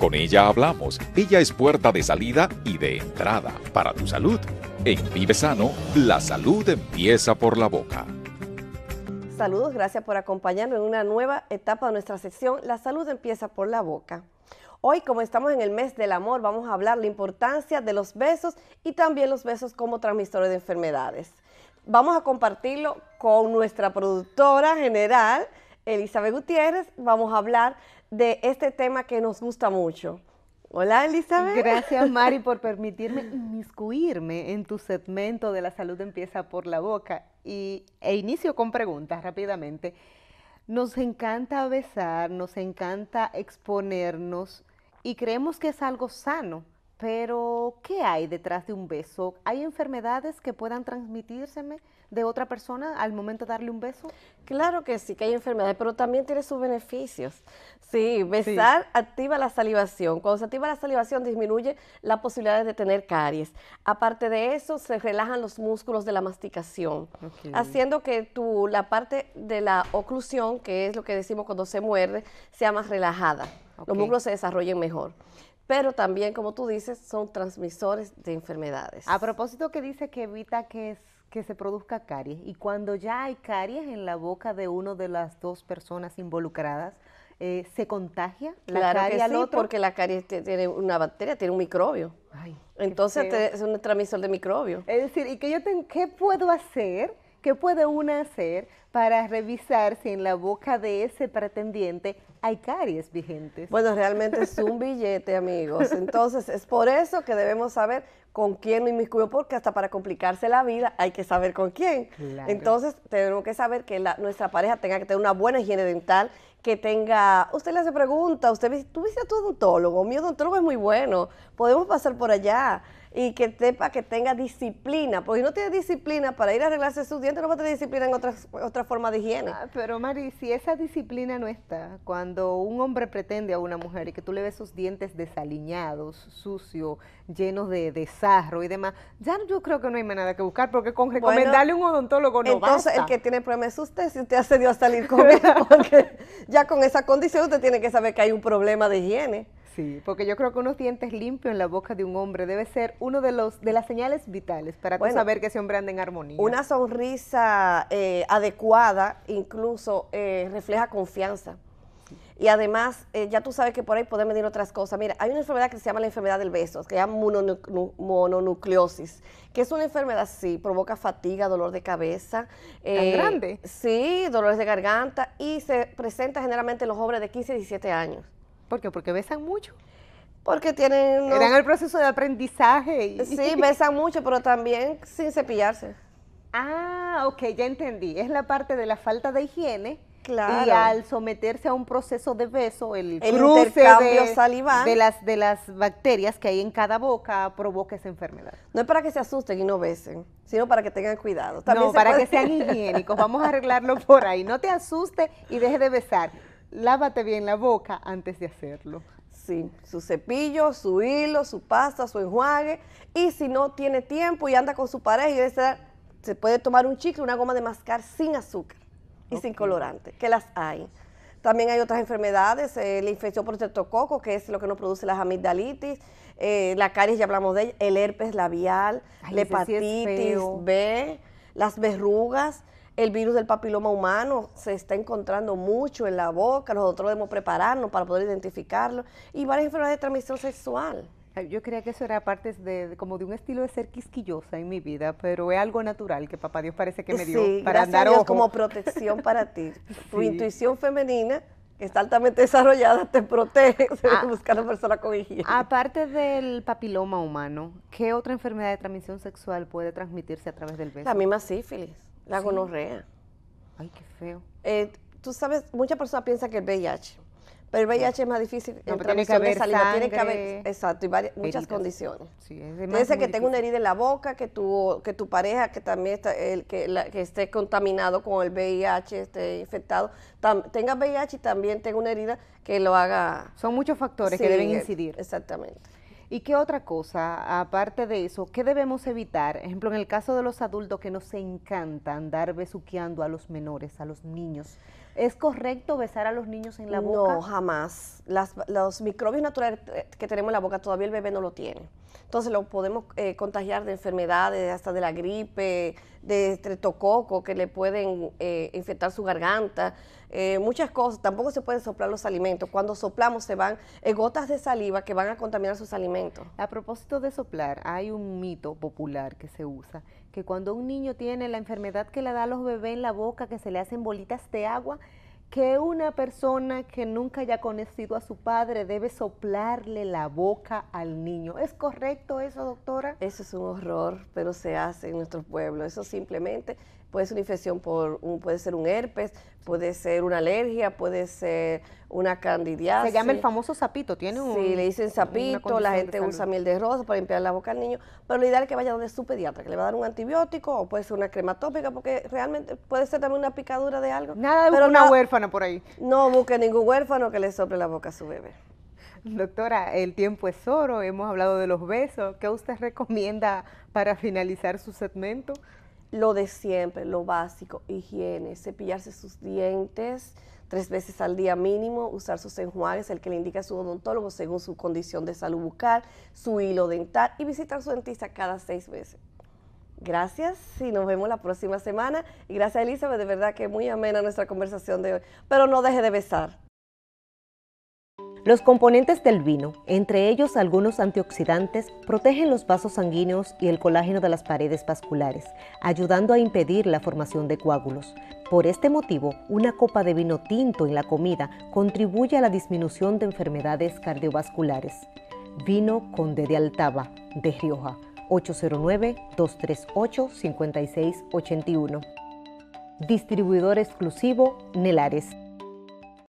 Con ella hablamos. Ella es puerta de salida y de entrada para tu salud. En Vive Sano, la salud empieza por la boca. Saludos, gracias por acompañarnos en una nueva etapa de nuestra sección La salud empieza por la boca. Hoy, como estamos en el mes del amor, vamos a hablar la importancia de los besos y también los besos como transmisores de enfermedades. Vamos a compartirlo con nuestra productora general, Elizabeth Gutiérrez. Vamos a hablar de este tema que nos gusta mucho. Hola Elizabeth. Gracias Mari por permitirme inmiscuirme en tu segmento de la salud empieza por la boca y, e inicio con preguntas rápidamente. Nos encanta besar, nos encanta exponernos y creemos que es algo sano, pero, ¿qué hay detrás de un beso? ¿Hay enfermedades que puedan transmitírseme de otra persona al momento de darle un beso? Claro que sí, que hay enfermedades, pero también tiene sus beneficios. Sí, besar activa la salivación. Cuando se activa la salivación disminuye la posibilidad de tener caries. Aparte de eso, se relajan los músculos de la masticación, haciendo que tu, la parte de la oclusión, que es lo que decimos cuando se muerde, sea más relajada. Los músculos se desarrollen mejor pero también, como tú dices, son transmisores de enfermedades. A propósito que dice que evita que, se produzca caries, y cuando ya hay caries en la boca de una de las dos personas involucradas, eh, ¿se contagia la claro caries que sí, al porque la caries tiene una bacteria, tiene un microbio. Entonces es un transmisor de microbio. Es decir, ¿y que yo qué puedo hacer? ¿Qué puede una hacer para revisar si en la boca de ese pretendiente hay caries vigentes? Bueno, realmente es un billete, amigos. Entonces, es por eso que debemos saber con quién lo inmiscuyo, porque hasta para complicarse la vida hay que saber con quién. Entonces, tenemos que saber que nuestra pareja tenga que tener una buena higiene dental, que tenga, usted le hace pregunta, usted dice, tú viste a tu odontólogo, mi odontólogo es muy bueno, podemos pasar por allá y que, sepa que tenga disciplina, porque si no tiene disciplina para ir a arreglarse sus dientes, no va a tener disciplina en otra, otra forma de higiene. Ah, pero Mari, si esa disciplina no está, cuando un hombre pretende a una mujer y que tú le ves sus dientes desaliñados, sucios, llenos de, desarro y demás, ya yo creo que no hay más nada que buscar, porque con recomendarle un odontólogo no Entonces el que tiene problemas es usted, si usted accedió a salir con él, porque ya con esa condición usted tiene que saber que hay un problema de higiene. Sí, porque yo creo que unos dientes limpios en la boca de un hombre debe ser uno de los de las señales vitales para saber que ese hombre anda en armonía. Una sonrisa eh, adecuada incluso eh, refleja confianza. Y además, eh, ya tú sabes que por ahí pueden medir otras cosas. Mira, hay una enfermedad que se llama la enfermedad del beso, que se llama mononucleosis, que es una enfermedad, sí, provoca fatiga, dolor de cabeza. grande? Sí, dolores de garganta y se presenta generalmente en los hombres de 15 y 17 años. ¿Por qué? Porque besan mucho. Porque tienen... Eran el proceso de aprendizaje. Sí, besan mucho, pero también sin cepillarse. Ah, ok, ya entendí. Es la parte de la falta de higiene. Claro. Y al someterse a un proceso de beso, el, el cruce de, de, las, de las bacterias que hay en cada boca provoca esa enfermedad. No es para que se asusten y no besen, sino para que tengan cuidado. no, para que sean higiénicos. Vamos a arreglarlo por ahí. No te asustes y deje de besar lávate bien la boca antes de hacerlo. Sí, su cepillo, su hilo, su pasta, su enjuague. Y si no tiene tiempo y anda con su pareja se puede tomar un chicle, una goma de mascar sin azúcar y sin colorante, que las hay. También hay otras enfermedades, eh, la infección por tetococo, que es lo que nos produce las amigdalitis, eh, la caries, ya hablamos de ella, el herpes labial, la hepatitis B, las verrugas. El virus del papiloma humano se está encontrando mucho en la boca, nosotros debemos prepararnos para poder identificarlo y varias enfermedades de transmisión sexual. Yo creía que eso era parte de, como de un estilo de ser quisquillosa en mi vida, pero es algo natural que papá Dios parece que me dio para andar Dios, como protección para ti. Tu intuición femenina que está altamente desarrollada, te protege Se ah, buscar a la persona con higiene. Aparte del papiloma humano, ¿qué otra enfermedad de transmisión sexual puede transmitirse a través del beso? La misma sífilis. La gonorrea. Ay, qué feo. Eh, tú sabes, muchas personas piensan que el VIH, pero el VIH es más difícil no, en transmisión de saliva. tiene que haber, exacto, y varias, muchas condiciones. Sí, es Puede ser que tenga una herida en la boca, que tu, que tu pareja que también está, el, que, esté contaminado con el VIH, esté infectado, tenga VIH y también tenga una herida que lo haga. Son muchos factores que deben eh, incidir. Exactamente. ¿Y qué otra cosa, aparte de eso, qué debemos evitar? Ejemplo, en el caso de los adultos que nos encanta andar besuqueando a los menores, a los niños, ¿Es correcto besar a los niños en la boca? No, jamás. los microbios naturales que tenemos en la boca todavía el bebé no lo tiene. Entonces lo podemos eh, contagiar de enfermedades, hasta de la gripe, de estreptococo que le pueden eh, infectar su garganta, eh, muchas cosas. Tampoco se pueden soplar los alimentos. Cuando soplamos se van gotas de saliva que van a contaminar sus alimentos. A propósito de soplar, hay un mito popular que se usa que cuando un niño tiene la enfermedad que le da a los bebés en la boca, que se le hacen bolitas de agua, que una persona que nunca haya conocido a su padre debe soplarle la boca al niño. ¿Es correcto eso, doctora? Eso es un horror, pero se hace en nuestro pueblo. Eso simplemente puede ser una infección por un, puede ser un herpes, puede ser una alergia, puede ser una candidiasis. Se llama el famoso sapito, tiene un Sí, le dicen sapito, la gente usa miel de rosa para limpiar la boca al niño, pero lo ideal es que vaya donde su pediatra, que le va a dar un antibiótico o puede ser una crema tópica porque realmente puede ser también una picadura de algo. Nada de una huérfana por ahí. No busque ningún huérfano que le sople la boca a su bebé. Doctora, el tiempo es oro, hemos hablado de los besos. ¿Qué usted recomienda para finalizar su segmento? lo de siempre, lo básico, higiene, cepillarse sus dientes tres veces al día mínimo, usar sus enjuagues, el que le indica su odontólogo según su condición de salud bucal, su hilo dental y visitar su dentista cada seis meses. Gracias y nos vemos la próxima semana. Y gracias Elizabeth, de verdad que muy amena nuestra conversación de hoy. Pero no deje de besar. Los componentes del vino, entre ellos algunos antioxidantes, protegen los vasos sanguíneos y el colágeno de las paredes vasculares, ayudando a impedir la formación de coágulos. Por este motivo, una copa de vino tinto en la comida contribuye a la disminución de enfermedades cardiovasculares. Vino Conde de Altava, de Rioja, 809-238-5681. Distribuidor exclusivo Nelares.